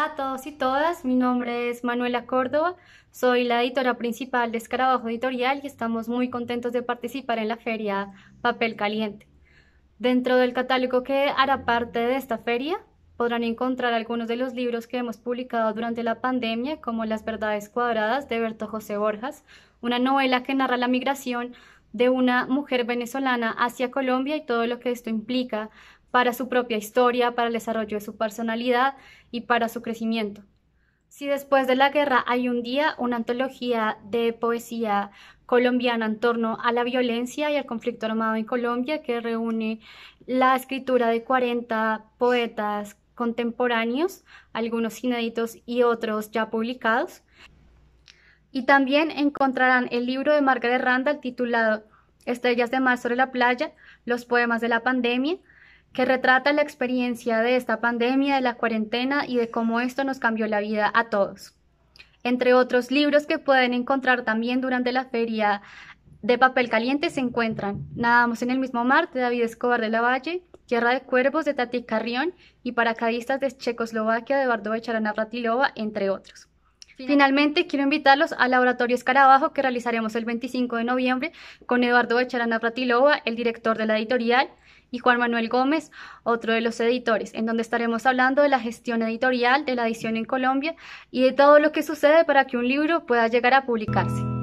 Hola a todos y todas, mi nombre es Manuela Córdoba, soy la editora principal de Escarabajo Editorial y estamos muy contentos de participar en la feria Papel Caliente. Dentro del catálogo que hará parte de esta feria podrán encontrar algunos de los libros que hemos publicado durante la pandemia, como Las Verdades Cuadradas de Berto José Borjas, una novela que narra la migración de una mujer venezolana hacia Colombia y todo lo que esto implica para su propia historia, para el desarrollo de su personalidad y para su crecimiento. Si después de la guerra hay un día una antología de poesía colombiana en torno a la violencia y al conflicto armado en Colombia que reúne la escritura de 40 poetas contemporáneos, algunos inéditos y otros ya publicados. Y también encontrarán el libro de Margaret Randall titulado Estrellas de Mar sobre la playa, los poemas de la pandemia, que retrata la experiencia de esta pandemia, de la cuarentena y de cómo esto nos cambió la vida a todos. Entre otros libros que pueden encontrar también durante la feria de papel caliente se encuentran Nadamos en el mismo mar de David Escobar de la Valle, Tierra de Cuervos de Tati Carrión y Paracadistas de Checoslovaquia de Bardo Charaná Ratilova, entre otros. Finalmente, quiero invitarlos al Laboratorio Escarabajo que realizaremos el 25 de noviembre con Eduardo Echarana Pratilova, el director de la editorial, y Juan Manuel Gómez, otro de los editores, en donde estaremos hablando de la gestión editorial, de la edición en Colombia y de todo lo que sucede para que un libro pueda llegar a publicarse.